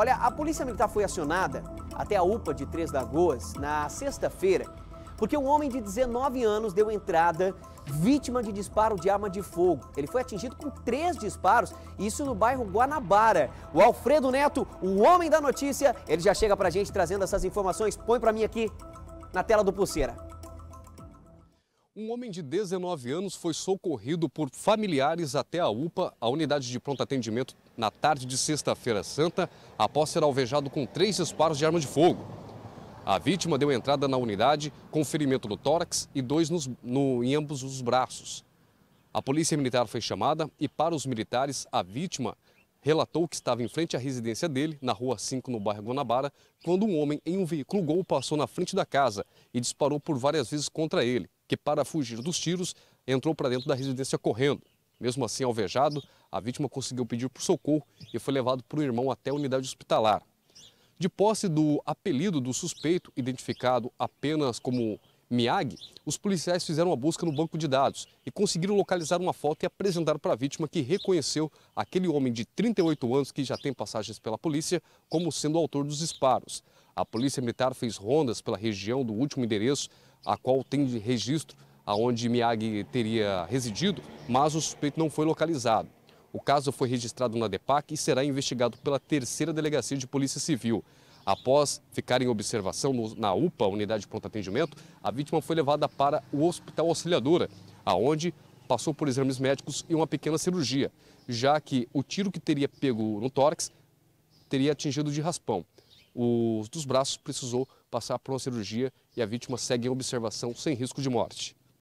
Olha, a polícia militar foi acionada até a UPA de Três Lagoas na sexta-feira, porque um homem de 19 anos deu entrada vítima de disparo de arma de fogo. Ele foi atingido com três disparos, isso no bairro Guanabara. O Alfredo Neto, o homem da notícia, ele já chega pra gente trazendo essas informações. Põe pra mim aqui na tela do Pulseira. Um homem de 19 anos foi socorrido por familiares até a UPA, a unidade de pronto atendimento, na tarde de sexta-feira santa, após ser alvejado com três disparos de arma de fogo. A vítima deu entrada na unidade com ferimento no tórax e dois nos, no, em ambos os braços. A polícia militar foi chamada e, para os militares, a vítima relatou que estava em frente à residência dele, na rua 5, no bairro Guanabara, quando um homem em um veículo Gol passou na frente da casa e disparou por várias vezes contra ele, que para fugir dos tiros, entrou para dentro da residência correndo. Mesmo assim, alvejado, a vítima conseguiu pedir por socorro e foi levado por um irmão até a unidade hospitalar. De posse do apelido do suspeito, identificado apenas como Miag, os policiais fizeram uma busca no banco de dados e conseguiram localizar uma foto e apresentar para a vítima que reconheceu aquele homem de 38 anos que já tem passagens pela polícia como sendo o autor dos disparos. A polícia militar fez rondas pela região do último endereço, a qual tem registro aonde Miag teria residido, mas o suspeito não foi localizado. O caso foi registrado na DEPAC e será investigado pela terceira delegacia de Polícia Civil. Após ficar em observação na UPA, Unidade de Pronto Atendimento, a vítima foi levada para o Hospital Auxiliadora, aonde passou por exames médicos e uma pequena cirurgia, já que o tiro que teria pego no tórax teria atingido de raspão. Os dos braços precisou passar por uma cirurgia e a vítima segue em observação sem risco de morte.